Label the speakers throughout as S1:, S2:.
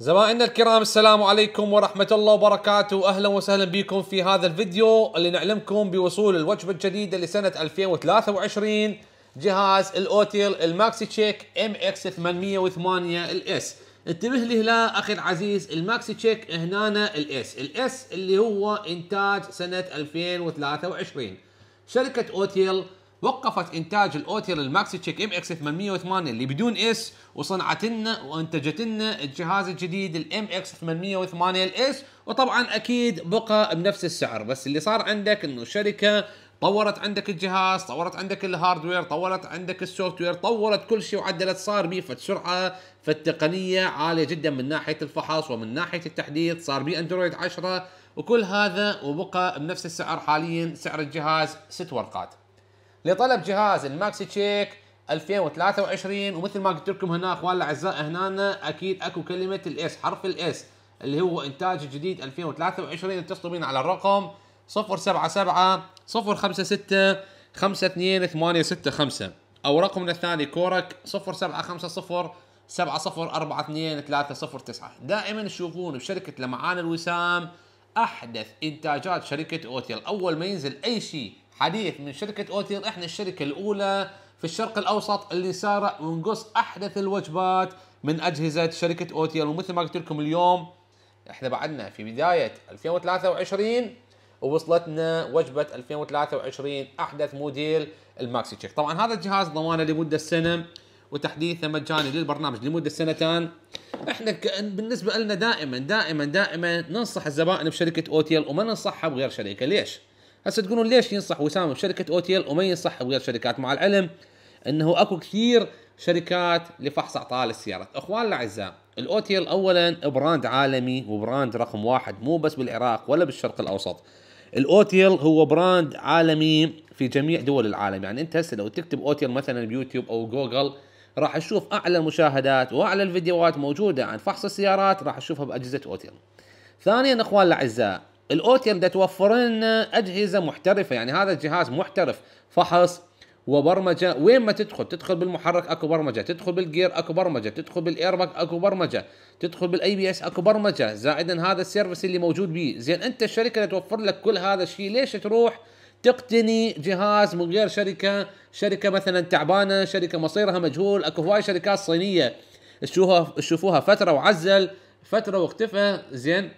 S1: زمائنا الكرام السلام عليكم ورحمة الله وبركاته أهلا وسهلا بكم في هذا الفيديو اللي نعلمكم بوصول الوجبة الجديدة لسنة 2023 جهاز الأوتيل الماكسي تشيك ام اكس 808 الاس انتبه لي هلا اخي العزيز الماكسي تشيك هنا الاس الاس اللي هو انتاج سنة 2023 شركة اوتيل وقفت انتاج الاوتيل الماكسي تشيك ام اكس 808 اللي بدون اس وصنعت لنا وانتجت لنا الجهاز الجديد الام اكس 808 الاس وطبعا اكيد بقى بنفس السعر بس اللي صار عندك انه الشركه طورت عندك الجهاز طورت عندك الهاردوير طورت عندك السوفت وير طورت كل شيء وعدلت صار بيه فالسرعه فالتقنيه عاليه جدا من ناحيه الفحص ومن ناحيه التحديث صار بيه اندرويد 10 وكل هذا وبقى بنفس السعر حاليا سعر الجهاز ست ورقات لطلب جهاز الماكسي تشيك 2023 ومثل ما قلت لكم هنا اخواننا الاعزاء هنا اكيد اكو كلمه الاس حرف الاس اللي هو انتاج جديد 2023 اتصلوا بينا على الرقم 077 056 52865 او رقمنا الثاني كورك 0750 سبعة صفر أربعة اثنين ثلاثة صفر تسعة دائما تشوفون بشركة لمعان الوسام أحدث إنتاجات شركة أوتيل أول ما ينزل أي شيء حديث من شركة أوتير احنا الشركة الاولى في الشرق الاوسط اللي سارع ونقص احدث الوجبات من اجهزة شركة أوتير ومثل ما قلت لكم اليوم احنا بعدنا في بداية 2023 ووصلتنا وجبة 2023 احدث موديل الماكسي تشيك طبعا هذا الجهاز ضمانه لمدة سنة وتحديثه مجاني للبرنامج لمده سنتان احنا بالنسبه لنا دائما دائما دائما ننصح الزبائن بشركه اوتيل وما ننصحها بغير شركه ليش؟ هسه تقولون ليش ينصح وسام بشركه او تي ال وما ينصح بغير شركات مع العلم انه اكو كثير شركات لفحص اعطال السيارات اخوان الاعزاء الاو تي ال اولا براند عالمي وبراند رقم واحد مو بس بالعراق ولا بالشرق الاوسط الاو تي ال هو براند عالمي في جميع دول العالم يعني انت هسه لو تكتب او تي ال مثلا بيوتيوب او جوجل راح تشوف اعلى المشاهدات واعلى الفيديوهات موجوده عن فحص السيارات راح تشوفها باجهزه او تي ال ثانيا اخوان الاعزاء الاوتيم ده توفر لنا اجهزه محترفه يعني هذا الجهاز محترف فحص وبرمجه وين ما تدخل تدخل بالمحرك اكو برمجه تدخل بالجير اكو برمجه تدخل بالايرباك اكو برمجه تدخل بالاي بي اس اكو برمجه زائدا هذا السيرفيس اللي موجود بيه زين انت الشركه اللي توفر لك كل هذا الشيء ليش تروح تقتني جهاز من غير شركه شركه مثلا تعبانه شركه مصيرها مجهول اكو هواي شركات صينيه تشوفوها فتره وعزل فتره واختفى زين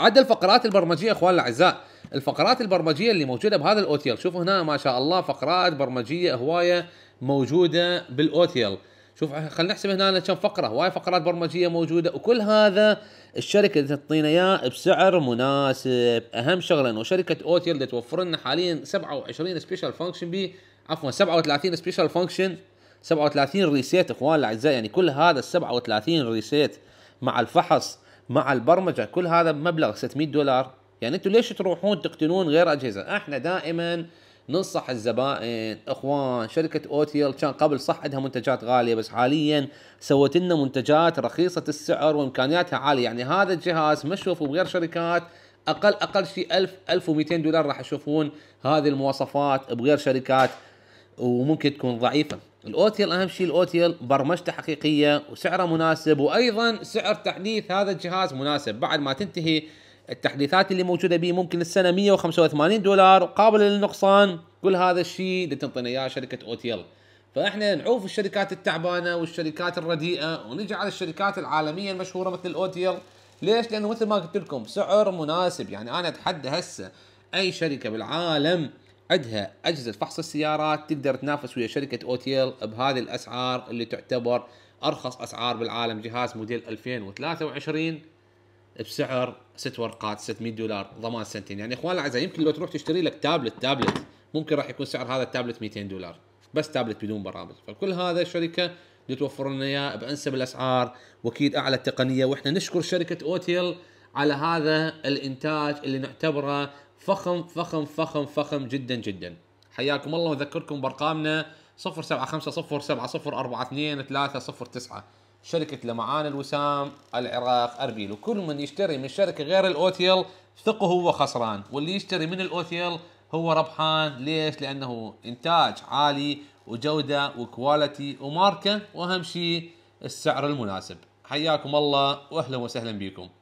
S1: عدا الفقرات البرمجيه اخوان الاعزاء الفقرات البرمجيه اللي موجوده بهذا الاوتيل شوفوا هنا ما شاء الله فقرات برمجيه هوايه موجوده بالاوتيل شوف خلينا نحسب هنا كم فقره هواي فقرات برمجيه موجوده وكل هذا الشركه تعطينا اياه بسعر مناسب اهم شغله انه شركه اوتيل توفر لنا حاليا 27 سبيشال فانكشن بي عفوا 37 سبيشال فانكشن 37 ريسيت اخوان الاعزاء يعني كل هذا ال 37 ريسيت مع الفحص مع البرمجه كل هذا بمبلغ 600 دولار يعني انتم ليش تروحون تقتنون غير اجهزه احنا دائما ننصح الزبائن اخوان شركه اوتيل كان قبل صح عندها منتجات غاليه بس حاليا سوت لنا منتجات رخيصه السعر وامكانياتها عاليه يعني هذا الجهاز ما تشوفه بغير شركات اقل اقل شيء 1000 1200 دولار راح تشوفون هذه المواصفات بغير شركات وممكن تكون ضعيفه الاوتيل اهم شيء الاوتيل برمجته حقيقيه وسعره مناسب وايضا سعر تحديث هذا الجهاز مناسب بعد ما تنتهي التحديثات اللي موجوده به ممكن السنه 185 دولار وقابل للنقصان كل هذا الشيء اللي تنطينا اياه شركه اوتيل فاحنا نعوف الشركات التعبانه والشركات الرديئه ونجي على الشركات العالميه المشهوره مثل الاوتيل ليش؟ لانه مثل ما قلت لكم سعر مناسب يعني انا اتحدى هسه اي شركه بالعالم عندها اجهزه فحص السيارات تقدر تنافس ويا شركه اوتيل بهذه الاسعار اللي تعتبر ارخص اسعار بالعالم جهاز موديل 2023 بسعر ست ورقات 600 دولار ضمان سنتين يعني اخوان الاعزاء يمكن لو تروح تشتري لك تابلت تابلت ممكن راح يكون سعر هذا التابلت 200 دولار بس تابلت بدون برامج فكل هذا الشركه توفر لنا اياه بانسب الاسعار واكيد اعلى التقنيه واحنا نشكر شركه اوتيل على هذا الانتاج اللي نعتبره فخم فخم فخم فخم جدا جدا حياكم الله واذكركم بارقامنا 0750742309 شركة لمعان الوسام العراق اربيل وكل من يشتري من شركة غير الاوتيل ثقه هو خسران واللي يشتري من الاوتيل هو ربحان ليش؟ لانه انتاج عالي وجودة وكواليتي وماركة واهم شيء السعر المناسب حياكم الله واهلا وسهلا بكم